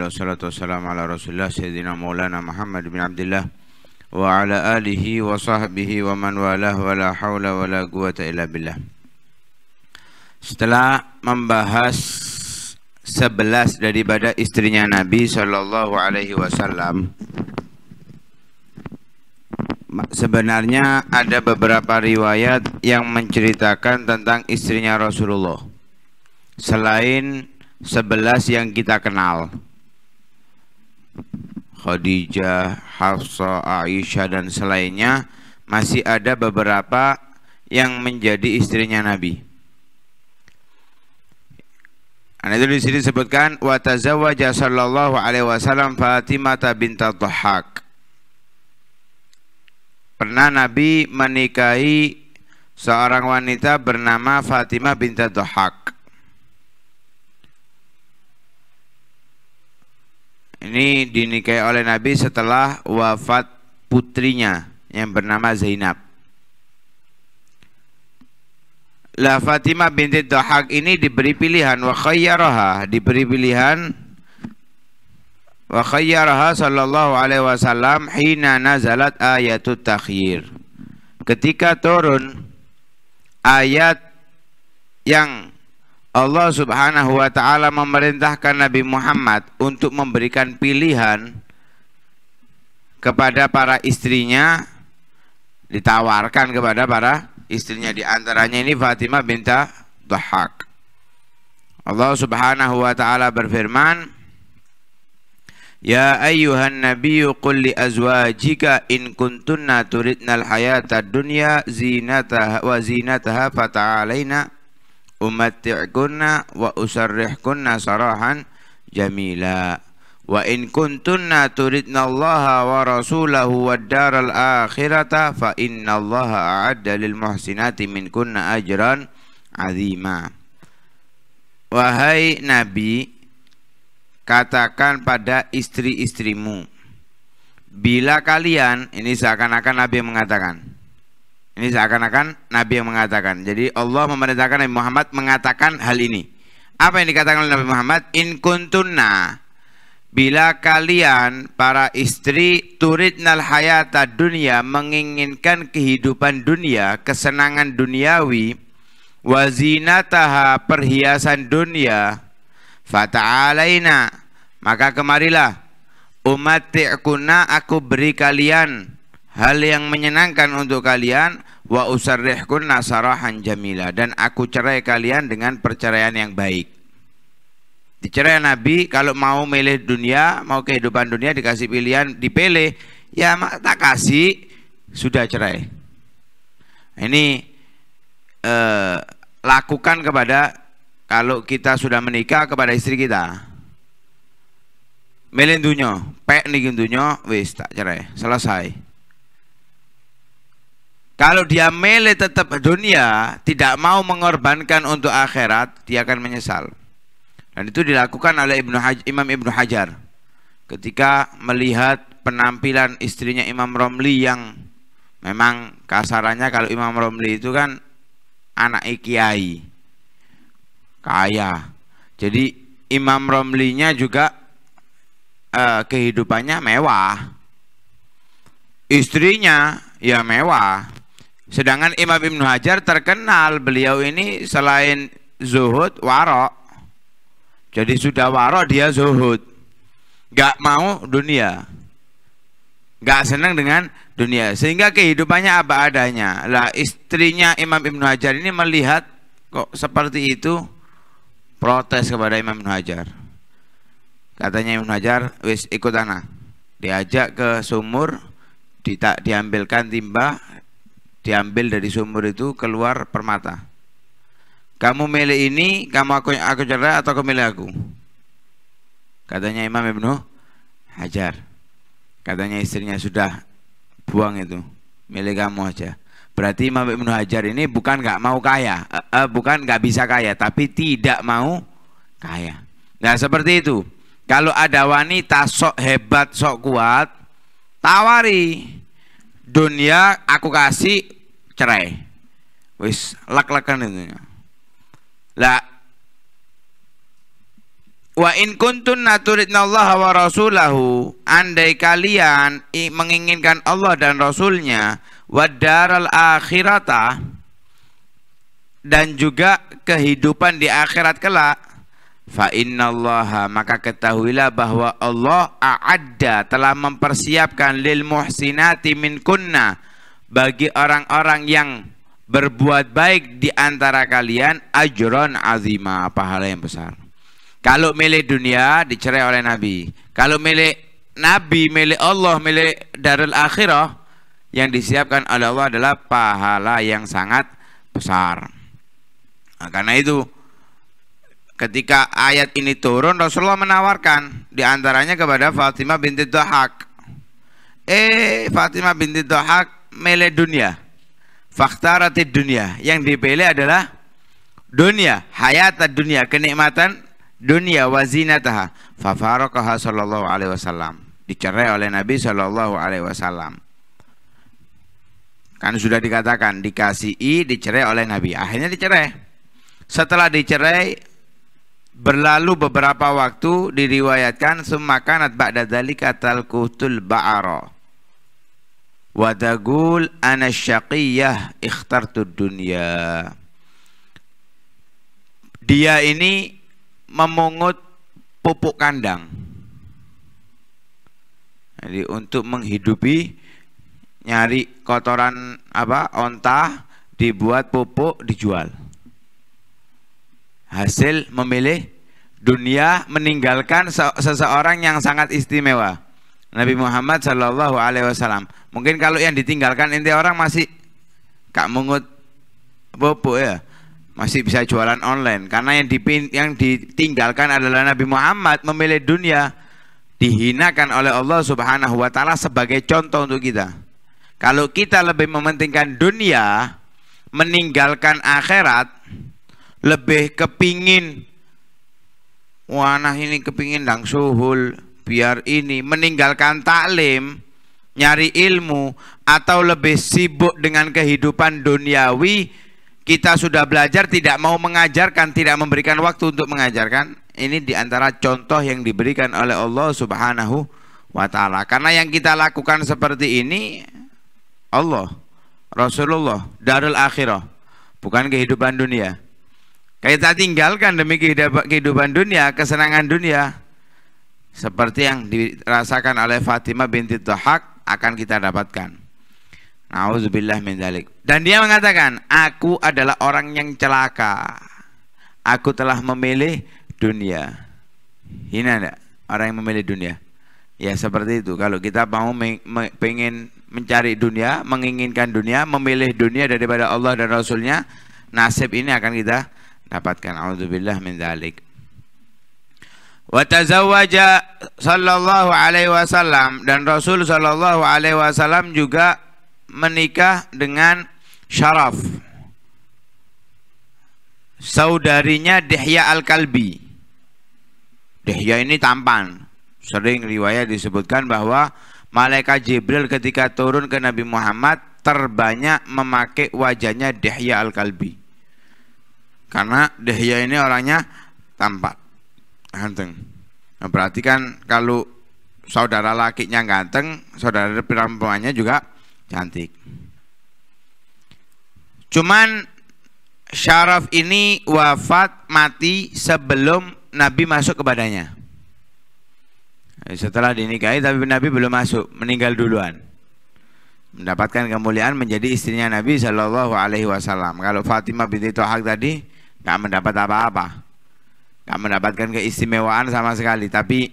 Alhamdulillah Salatu ala rasulullah Sayyidina maulana Muhammad bin Abdullah Wa ala alihi wa sahbihi wa man walah Wa la hawla wa la quwata illa billah Setelah membahas Sebelas daripada istrinya Nabi Sallallahu alaihi wasallam Sebenarnya ada beberapa riwayat yang menceritakan tentang istrinya Rasulullah Selain sebelas yang kita kenal Khadijah, Hafsah, Aisyah dan selainnya masih ada beberapa yang menjadi istrinya Nabi. Anak itu di sini sebutkan wa tazawwaja sallallahu alaihi wasallam Fatimah binta Dhahhak. Pernah Nabi menikahi seorang wanita bernama Fatimah binti Dhahhak. ini dinikahi oleh Nabi setelah wafat putrinya yang bernama Zainab. La Fatimah binti Dohak ini diberi pilihan wa khayyaraha, diberi pilihan wa khayyaraha sallallahu alaihi wasallam hina nazalat ayatu takhyir. Ketika turun ayat yang Allah Subhanahu wa taala memerintahkan Nabi Muhammad untuk memberikan pilihan kepada para istrinya ditawarkan kepada para istrinya di antaranya ini Fatimah binta Dhahak. Allah Subhanahu wa taala berfirman Ya ayyuhan nabiyyu qul li azwajika in kuntunna turidnal hayata dunya zinataha wa zinataha fata'alaina umatti'kunna wa usarrihkunna sarahan jamila wa in kuntunna turidna Allah wa rasulahu wa daral akhirata fa inna Allah a'adda lil muhsinati kunna ajran azima Wahai Nabi katakan pada istri-istrimu bila kalian ini seakan-akan Nabi mengatakan ini seakan-akan Nabi yang mengatakan. Jadi Allah memerintahkan Nabi Muhammad mengatakan hal ini. Apa yang dikatakan oleh Nabi Muhammad? In kuntunna. Bila kalian para istri turidnal hayata dunia menginginkan kehidupan dunia, kesenangan duniawi, wazinataha perhiasan dunia, fata'alaina. Maka kemarilah, umati'kuna aku beri kalian hal yang menyenangkan untuk kalian wa usarrihkun nasarahan jamila dan aku cerai kalian dengan perceraian yang baik dicerai Nabi kalau mau milih dunia mau kehidupan dunia dikasih pilihan dipilih ya tak kasih sudah cerai ini eh, lakukan kepada kalau kita sudah menikah kepada istri kita milih dunia pek nih dunia wis tak cerai selesai kalau dia mele tetap dunia, tidak mau mengorbankan untuk akhirat, dia akan menyesal. Dan itu dilakukan oleh Ibnu Haj, Imam Ibnu Hajar ketika melihat penampilan istrinya Imam Romli yang memang kasarannya kalau Imam Romli itu kan anak kiai kaya. Jadi Imam Romlinya juga eh, kehidupannya mewah. Istrinya ya mewah. Sedangkan Imam Ibn Hajar terkenal beliau ini selain zuhud, warok. Jadi sudah warok dia zuhud. Gak mau dunia. Gak senang dengan dunia. Sehingga kehidupannya apa adanya. Lah istrinya Imam Ibn Hajar ini melihat kok seperti itu protes kepada Imam Ibnu Hajar. Katanya Imam Ibnu Hajar, wis ikut anak diajak ke sumur, ditak diambilkan timba, diambil dari sumur itu keluar permata kamu milih ini kamu aku aku cerai atau kamu milik aku katanya Imam Ibnu Hajar katanya istrinya sudah buang itu milih kamu aja berarti Imam Ibnu Hajar ini bukan nggak mau kaya uh, uh, bukan nggak bisa kaya tapi tidak mau kaya nah seperti itu kalau ada wanita sok hebat sok kuat tawari dunia aku kasih cerai wis lak-lakan itu lah Wa in kuntun Allah wa rasulahu Andai kalian menginginkan Allah dan Rasulnya Wa daral akhirata Dan juga kehidupan di akhirat kelak Fa innallaha maka ketahuilah bahwa Allah a'adda telah mempersiapkan lil muhsinati min kunna bagi orang-orang yang berbuat baik di antara kalian ajron azima pahala yang besar. Kalau milik dunia dicerai oleh Nabi. Kalau milik Nabi, milik Allah, milik darul akhirah yang disiapkan oleh Allah adalah pahala yang sangat besar. Nah, karena itu Ketika ayat ini turun, Rasulullah menawarkan diantaranya kepada Fatimah binti Dohak. Eh, Fatimah binti Dohak mele dunia. Faktarati dunia. Yang dipilih adalah dunia. Hayat dunia. Kenikmatan dunia wazinataha. Fafarokaha sallallahu alaihi wasallam. Dicerai oleh Nabi sallallahu alaihi wasallam. Kan sudah dikatakan dikasihi dicerai oleh Nabi. Akhirnya dicerai. Setelah dicerai Berlalu beberapa waktu diriwayatkan semakanat ba'da dzalika talqutul ba'ara. Wa taqul ana syaqiyah ikhtartu dunya. Dia ini memungut pupuk kandang. Jadi untuk menghidupi nyari kotoran apa onta dibuat pupuk dijual hasil memilih dunia meninggalkan seseorang yang sangat istimewa Nabi Muhammad Shallallahu Alaihi Wasallam mungkin kalau yang ditinggalkan inti orang masih kak mungut bobo ya masih bisa jualan online karena yang dipin yang ditinggalkan adalah Nabi Muhammad memilih dunia dihinakan oleh Allah Subhanahu wa taala sebagai contoh untuk kita. Kalau kita lebih mementingkan dunia meninggalkan akhirat lebih kepingin wanah ini kepingin dang suhul biar ini meninggalkan taklim nyari ilmu atau lebih sibuk dengan kehidupan duniawi kita sudah belajar tidak mau mengajarkan tidak memberikan waktu untuk mengajarkan ini diantara contoh yang diberikan oleh Allah subhanahu wa ta'ala karena yang kita lakukan seperti ini Allah Rasulullah Darul Akhirah bukan kehidupan dunia kita tinggalkan demi kehidupan dunia, kesenangan dunia. Seperti yang dirasakan oleh Fatimah binti Tohak akan kita dapatkan. Nauzubillah min dalik. Dan dia mengatakan, aku adalah orang yang celaka. Aku telah memilih dunia. Ini ada orang yang memilih dunia. Ya seperti itu. Kalau kita mau pengen mencari dunia, menginginkan dunia, memilih dunia daripada Allah dan Rasulnya, nasib ini akan kita dapatkan auzubillah min dzalik wa tazawwaja sallallahu alaihi wasallam dan Rasul sallallahu alaihi wasallam juga menikah dengan Syaraf saudarinya Dihya Al-Kalbi Dihya ini tampan sering riwayat disebutkan bahwa malaikat Jibril ketika turun ke Nabi Muhammad terbanyak memakai wajahnya Dihya Al-Kalbi karena Dahya ini orangnya tampak ganteng nah, berarti kan kalau saudara lakinya ganteng saudara perempuannya juga cantik cuman Syaraf ini wafat mati sebelum Nabi masuk kepadanya eh, setelah dinikahi tapi Nabi belum masuk meninggal duluan mendapatkan kemuliaan menjadi istrinya Nabi Shallallahu Alaihi Wasallam kalau Fatimah binti Tohak tadi tidak mendapat apa-apa. Gak mendapatkan keistimewaan sama sekali. Tapi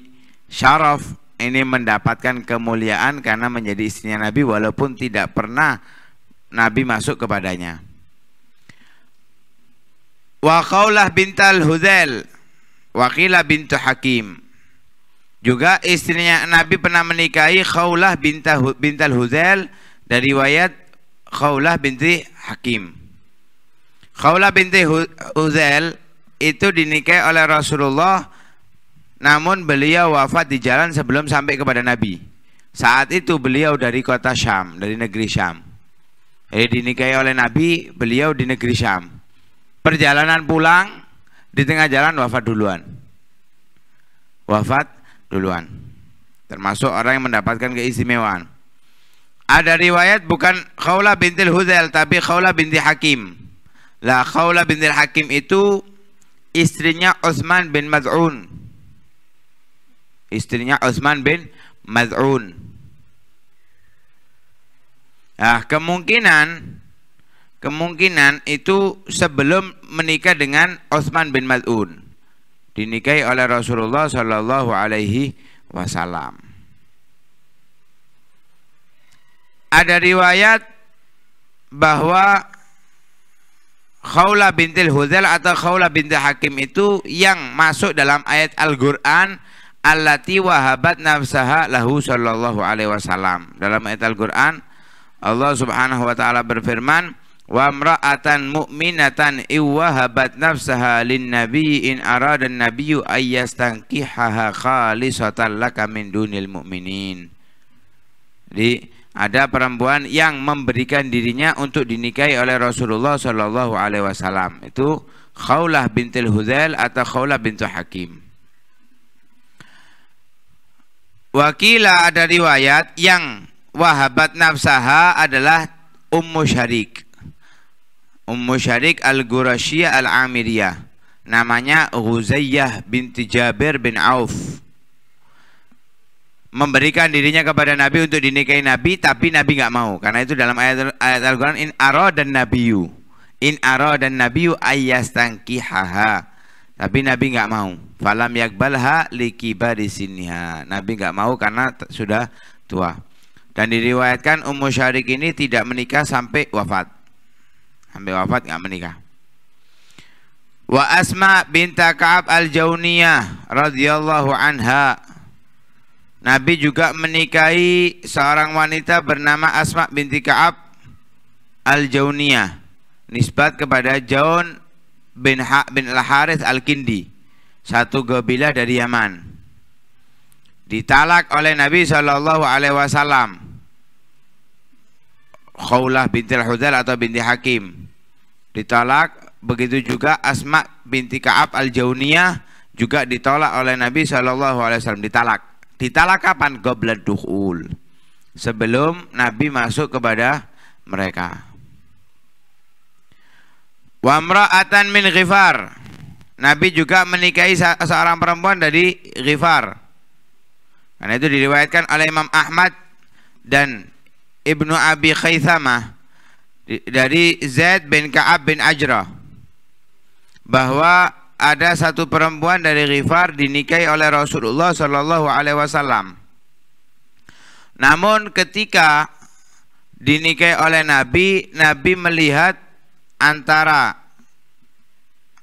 syaraf ini mendapatkan kemuliaan karena menjadi istrinya Nabi walaupun tidak pernah Nabi masuk kepadanya. Wa qaulah bintal huzel, Wakilah bintu Hakim. Juga istrinya Nabi pernah menikahi Khawlah bintal huzel dari riwayat Khawlah binti Hakim. Khawla binti Huzel itu dinikahi oleh Rasulullah namun beliau wafat di jalan sebelum sampai kepada Nabi. Saat itu beliau dari kota Syam, dari negeri Syam. Jadi eh, dinikahi oleh Nabi, beliau di negeri Syam. Perjalanan pulang di tengah jalan wafat duluan. Wafat duluan. Termasuk orang yang mendapatkan keistimewaan. Ada riwayat bukan Khawla bintil Huzail tapi Khawla binti Hakim. La Khawla bin Hakim itu istrinya Utsman bin Maz'un. Istrinya Utsman bin Maz'un. Nah, kemungkinan kemungkinan itu sebelum menikah dengan Utsman bin Maz'un. Dinikahi oleh Rasulullah sallallahu alaihi wasallam. Ada riwayat bahwa Khawla bintil Huzail atau Khawla bintil Hakim itu yang masuk dalam ayat Al-Qur'an allati wahabat nafsaha lahu sallallahu alaihi wasallam. Dalam ayat Al-Qur'an Allah Subhanahu wa taala berfirman, "Wa imra'atan mu'minatan iwahabat nafsaha lin-nabiy in arada an-nabiyyu ayyastankihaha khalisatan laka min dunil mu'minin." Jadi ada perempuan yang memberikan dirinya untuk dinikahi oleh Rasulullah Shallallahu Alaihi Wasallam itu Khawlah bintil Hudail atau Khawlah bintu Hakim. Wakila ada riwayat yang wahabat nafsaha adalah Ummu Syarik. Ummu Syarik Al-Gurashiyah Al-Amiriyah. Namanya Huzayyah binti Jabir bin Auf memberikan dirinya kepada Nabi untuk dinikahi Nabi tapi Nabi nggak mau karena itu dalam ayat, ayat Al-Quran in aro dan nabiyu in aro dan nabiyu ayastangkihaha tapi Nabi nggak mau falam yakbalha likiba disiniha Nabi nggak mau karena sudah tua dan diriwayatkan Ummu Syarik ini tidak menikah sampai wafat sampai wafat nggak menikah wa Asma binta al-Jauniyah radhiyallahu anha Nabi juga menikahi seorang wanita bernama Asma binti Ka'ab Al-Jauniyah nisbat kepada Jaun bin Ha bin Al-Harith Al-Kindi satu gobilah dari Yaman ditalak oleh Nabi Shallallahu alaihi wasallam Khawlah binti hudal atau binti Hakim ditalak begitu juga Asma binti Ka'ab Al-Jauniyah juga ditolak oleh Nabi Shallallahu alaihi wasallam ditalak Ditala kapan? Goblet duhul. Sebelum Nabi masuk kepada mereka. Wamra'atan min ghifar. Nabi juga menikahi seorang perempuan dari Ghifar. Karena itu diriwayatkan oleh Imam Ahmad dan Ibnu Abi Khaythamah dari Zaid bin Ka'ab bin Ajrah bahwa ada satu perempuan dari Rifar dinikahi oleh Rasulullah Shallallahu Alaihi Wasallam. Namun ketika dinikahi oleh Nabi, Nabi melihat antara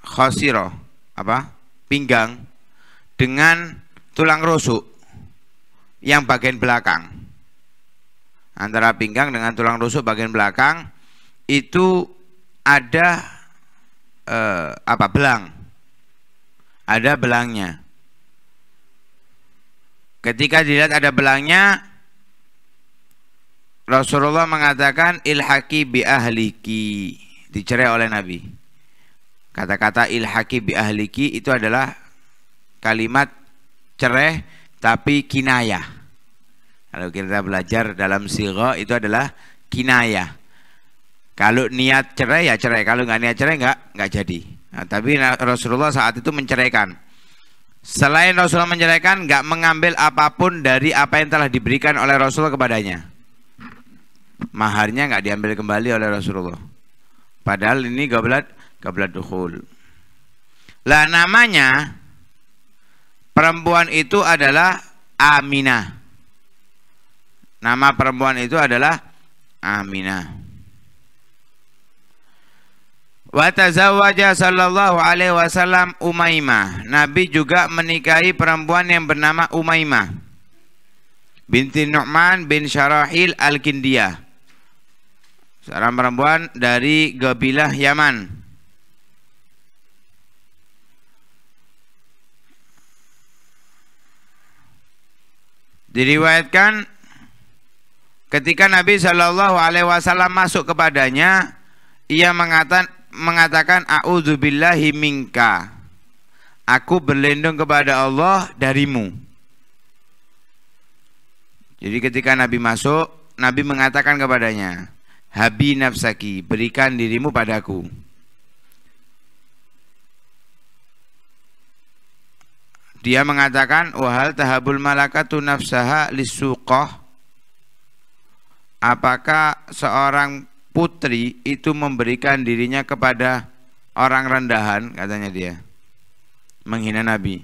khosiro apa pinggang dengan tulang rusuk yang bagian belakang antara pinggang dengan tulang rusuk bagian belakang itu ada eh, apa belang ada belangnya. Ketika dilihat ada belangnya, Rasulullah mengatakan ilhaki bi ahliki dicerai oleh Nabi. Kata-kata ilhaki bi ahliki itu adalah kalimat cerai tapi kinaya. Kalau kita belajar dalam siro itu adalah kinaya. Kalau niat cerai ya cerai, kalau nggak niat cerai nggak nggak jadi. Nah, tapi nah, Rasulullah saat itu menceraikan. Selain Rasulullah menceraikan, nggak mengambil apapun dari apa yang telah diberikan oleh Rasulullah kepadanya. Maharnya nggak diambil kembali oleh Rasulullah. Padahal ini gablat gablat dukhul. Lah namanya perempuan itu adalah Aminah. Nama perempuan itu adalah Aminah. Watazawaja, sallallahu alaihi wasallam Umaymah. Nabi juga menikahi perempuan yang bernama Umaymah binti Nu'man bin Syarahil Al-Kindiyah. Seorang perempuan dari Gabilah Yaman. Diriwayatkan ketika Nabi Shallallahu alaihi wasallam masuk kepadanya, ia mengatakan mengatakan a'udzubillahi minka. Aku berlindung kepada Allah darimu. Jadi ketika Nabi masuk, Nabi mengatakan kepadanya, Habi nafsaki, berikan dirimu padaku. Dia mengatakan, wahal tahabul malakatu nafsaha lisuqah. Apakah seorang putri itu memberikan dirinya kepada orang rendahan katanya dia menghina Nabi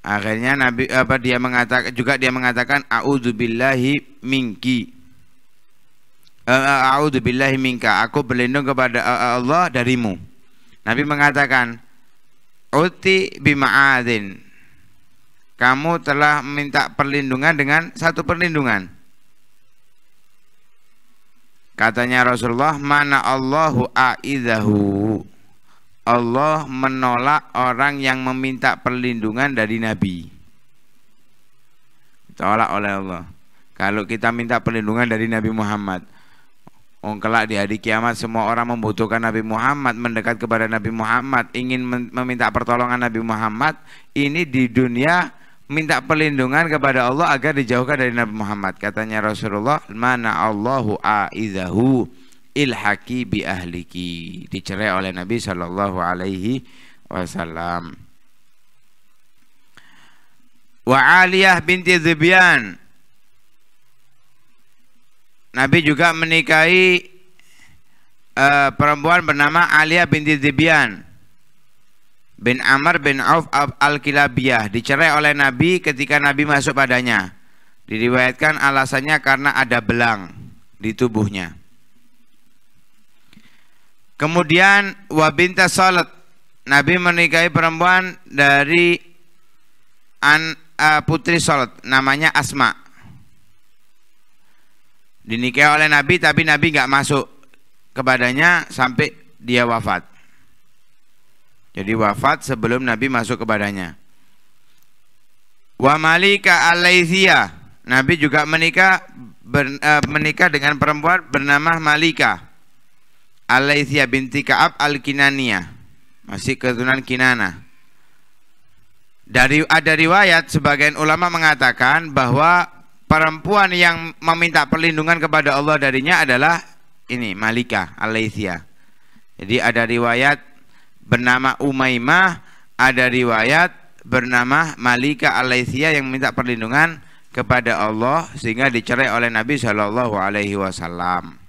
akhirnya Nabi apa dia mengatakan juga dia mengatakan auzubillahi minki eh, eh, auzubillahi minka aku berlindung kepada eh, Allah darimu Nabi mengatakan uti bima'adin kamu telah meminta perlindungan dengan satu perlindungan. Katanya Rasulullah, mana Allahu a'idahu. Allah menolak orang yang meminta perlindungan dari Nabi. Tolak oleh Allah. Kalau kita minta perlindungan dari Nabi Muhammad, ongkelak di hari kiamat semua orang membutuhkan Nabi Muhammad, mendekat kepada Nabi Muhammad, ingin meminta pertolongan Nabi Muhammad. Ini di dunia minta perlindungan kepada Allah agar dijauhkan dari Nabi Muhammad. Katanya Rasulullah, "Mana Allahu aizahu ilhaki bi ahliki." Dicerai oleh Nabi Shallallahu alaihi wasallam. Wa Aliyah binti Zubian Nabi juga menikahi uh, perempuan bernama Aliyah binti Zubian bin Amr bin Auf Al-Kilabiyah dicerai oleh Nabi ketika Nabi masuk padanya. Diriwayatkan alasannya karena ada belang di tubuhnya. Kemudian Wabinta Salat Nabi menikahi perempuan dari an, uh, putri Salat namanya Asma. Dinikahi oleh Nabi tapi Nabi nggak masuk kepadanya sampai dia wafat. Jadi wafat sebelum Nabi masuk kepadanya. Wa Malika Alaithia. Nabi juga menikah ber, uh, menikah dengan perempuan bernama Malika. Alaithia binti Ka'ab Al-Kinania. Masih keturunan Kinana. Dari ada riwayat sebagian ulama mengatakan bahwa perempuan yang meminta perlindungan kepada Allah darinya adalah ini Malika Alaithia. Jadi ada riwayat bernama Umaymah, ada riwayat bernama Malika Alaithia yang minta perlindungan kepada Allah sehingga dicerai oleh Nabi Shallallahu Alaihi Wasallam.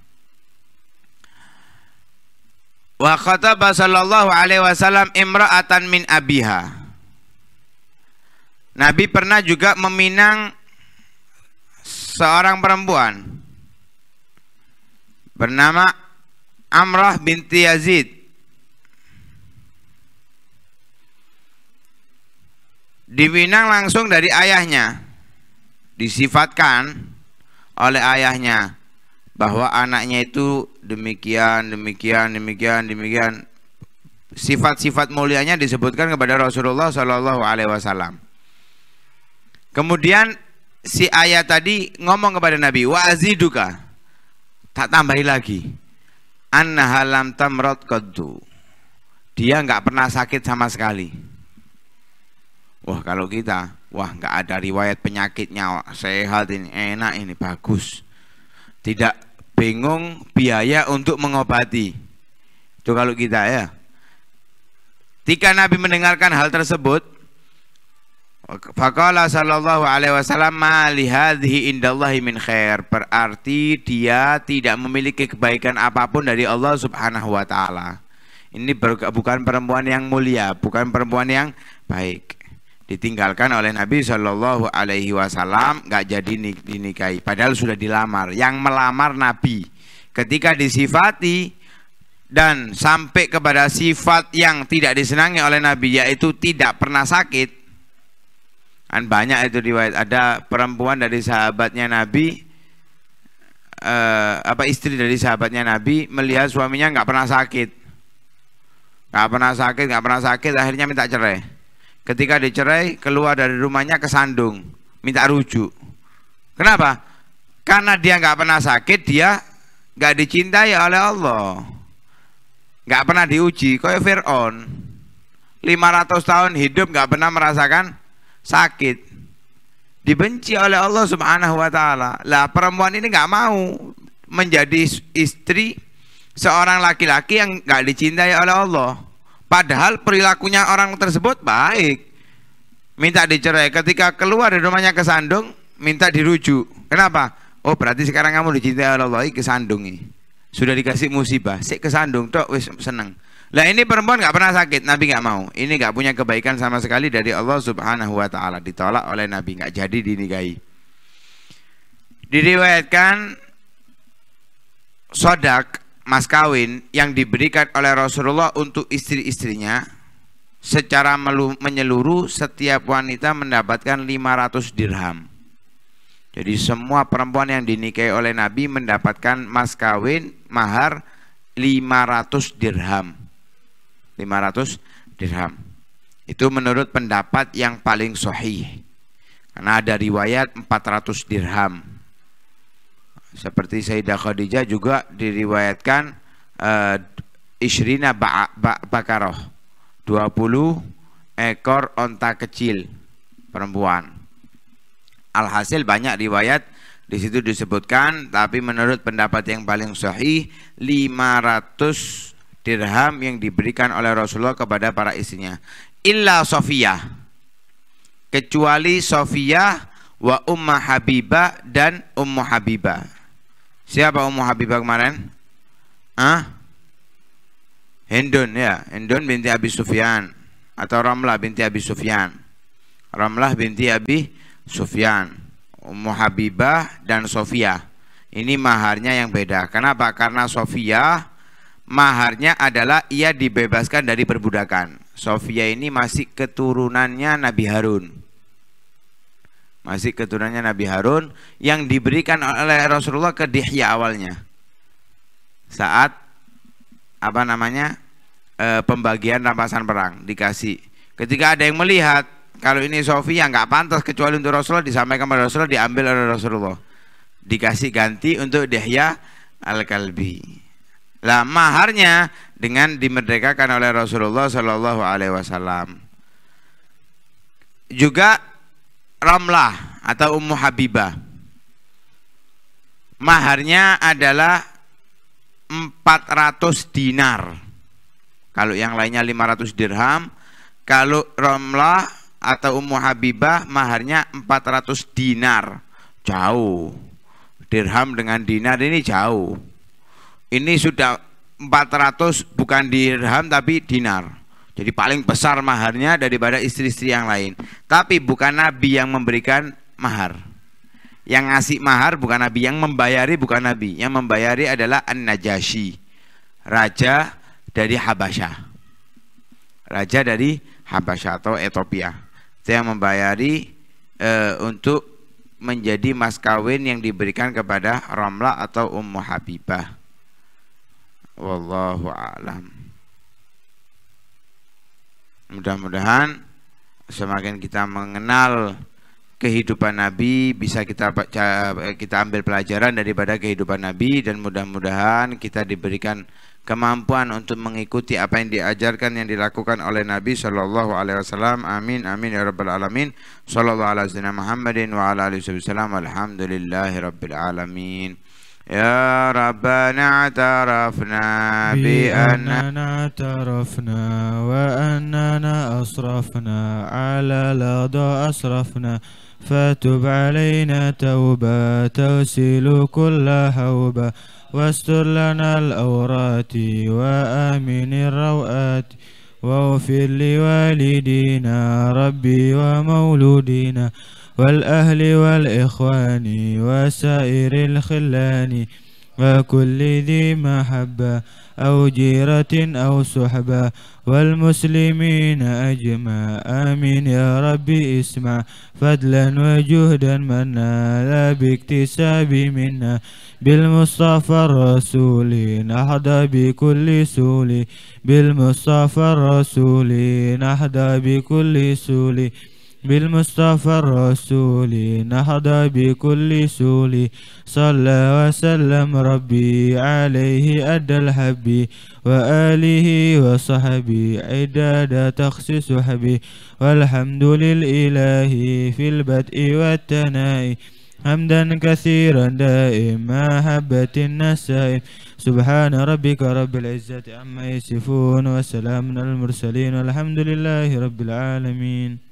Wa khataba sallallahu alaihi wasallam imra'atan min abiha. Nabi pernah juga meminang seorang perempuan bernama Amrah binti Yazid Diminang langsung dari ayahnya. Disifatkan oleh ayahnya bahwa anaknya itu demikian, demikian, demikian, demikian. Sifat-sifat mulianya disebutkan kepada Rasulullah Shallallahu Alaihi Wasallam. Kemudian si ayah tadi ngomong kepada Nabi, wa aziduka, tak tambahi lagi. an halam tamrot Dia nggak pernah sakit sama sekali. Wah kalau kita, wah nggak ada riwayat penyakitnya, wah, sehat ini, enak ini, bagus. Tidak bingung biaya untuk mengobati. Itu kalau kita ya. Ketika Nabi mendengarkan hal tersebut, Fakala sallallahu alaihi wasallam ma lihadhi indallahi min khair berarti dia tidak memiliki kebaikan apapun dari Allah Subhanahu wa taala. Ini bukan perempuan yang mulia, bukan perempuan yang baik ditinggalkan oleh Nabi Shallallahu Alaihi Wasallam nggak jadi dinikahi padahal sudah dilamar yang melamar Nabi ketika disifati dan sampai kepada sifat yang tidak disenangi oleh Nabi yaitu tidak pernah sakit kan banyak itu riwayat ada perempuan dari sahabatnya Nabi eh, apa istri dari sahabatnya Nabi melihat suaminya nggak pernah sakit nggak pernah sakit nggak pernah sakit akhirnya minta cerai Ketika dicerai, keluar dari rumahnya ke Sandung minta rujuk. Kenapa? Karena dia nggak pernah sakit, dia nggak dicintai oleh Allah. Nggak pernah diuji, kau Fir'aun. 500 tahun hidup nggak pernah merasakan sakit. Dibenci oleh Allah Subhanahu wa taala. Lah perempuan ini nggak mau menjadi istri seorang laki-laki yang nggak dicintai oleh Allah Padahal perilakunya orang tersebut baik. Minta dicerai. Ketika keluar dari rumahnya ke Sandung, minta dirujuk. Kenapa? Oh berarti sekarang kamu dicintai oleh Allah ke Sandung nih. Sudah dikasih musibah, sik Sandung. tok wis seneng. Lah ini perempuan nggak pernah sakit, Nabi nggak mau. Ini nggak punya kebaikan sama sekali dari Allah Subhanahu wa taala. Ditolak oleh Nabi, nggak jadi dinikahi. Diriwayatkan Sodak mas kawin yang diberikan oleh Rasulullah untuk istri-istrinya secara menyeluruh setiap wanita mendapatkan 500 dirham. Jadi semua perempuan yang dinikahi oleh Nabi mendapatkan mas kawin mahar 500 dirham. 500 dirham. Itu menurut pendapat yang paling sahih. Karena ada riwayat 400 dirham. Seperti Sayyidah Khadijah juga diriwayatkan uh, eh, Ishrina ba ba Bakaroh 20 ekor onta kecil perempuan. Alhasil banyak riwayat di situ disebutkan tapi menurut pendapat yang paling sahih 500 dirham yang diberikan oleh Rasulullah kepada para istrinya. Illa Sofia. Kecuali Sofia wa Umma Habibah dan Ummu Habibah. Siapa Ummu Habibah kemarin? Ah? Hindun ya, Hindun binti Abi Sufyan atau Ramlah binti Abi Sufyan. Ramlah binti Abi Sufyan, Ummu Habibah dan Sofia. Ini maharnya yang beda. Kenapa? Karena Sofia maharnya adalah ia dibebaskan dari perbudakan. Sofia ini masih keturunannya Nabi Harun masih keturunannya Nabi Harun yang diberikan oleh Rasulullah ke Dihya awalnya saat apa namanya e, pembagian rampasan perang dikasih ketika ada yang melihat kalau ini Sofi yang nggak pantas kecuali untuk Rasulullah disampaikan kepada Rasulullah diambil oleh Rasulullah dikasih ganti untuk Dihya al-Kalbi lah maharnya dengan dimerdekakan oleh Rasulullah Shallallahu Alaihi Wasallam juga Ramlah atau Ummu Habibah. Maharnya adalah 400 dinar. Kalau yang lainnya 500 dirham, kalau Ramlah atau Ummu Habibah maharnya 400 dinar. Jauh. Dirham dengan dinar ini jauh. Ini sudah 400 bukan dirham tapi dinar. Jadi paling besar maharnya daripada istri-istri yang lain. Tapi bukan nabi yang memberikan mahar. Yang ngasih mahar bukan nabi, yang membayari bukan nabi. Yang membayari adalah an Najashi, raja dari Habasyah. Raja dari Habasyah atau Ethiopia. Itu yang membayari e, untuk menjadi mas kawin yang diberikan kepada Ramla atau Ummu Habibah. Wallahu a'lam. Mudah-mudahan semakin kita mengenal kehidupan Nabi bisa kita kita ambil pelajaran daripada kehidupan Nabi dan mudah-mudahan kita diberikan kemampuan untuk mengikuti apa yang diajarkan yang dilakukan oleh Nabi Shallallahu Alaihi Wasallam. Amin amin ya rabbal alamin. Shallallahu alaihi wasallam Muhammadin wa ala alihi wasallam. Alhamdulillahirabbil alamin. يا ربنا اعترفنا بأننا اعترفنا وأننا أسرفنا على لظى أسرفنا فتب علينا توبة تغسل كل هوبة واستر لنا الأورات وآمن الروآت واغفر لوالدينا ربي ومولودينا والأهل والإخوان وسائر الخلان وكل ذي محبة أو جيرة أو صحبة والمسلمين أجمع آمين يا ربي اسمع فضلا وجهدا منا لا باكتساب منا بالمصطفى الرسول نحظى بكل سولي بالمصطفى الرسول نحظى بكل سولي بالمصطفى الرسول نهض بكل سول صلى وسلم ربي عليه أدى الحب وآله وصحبي عداد تخصيص حبي والحمد للإله في البدء والتنائي حمدا كثيرا ما هبت النسائم سبحان ربك رب العزة عما يصفون وسلام المرسلين والحمد لله رب العالمين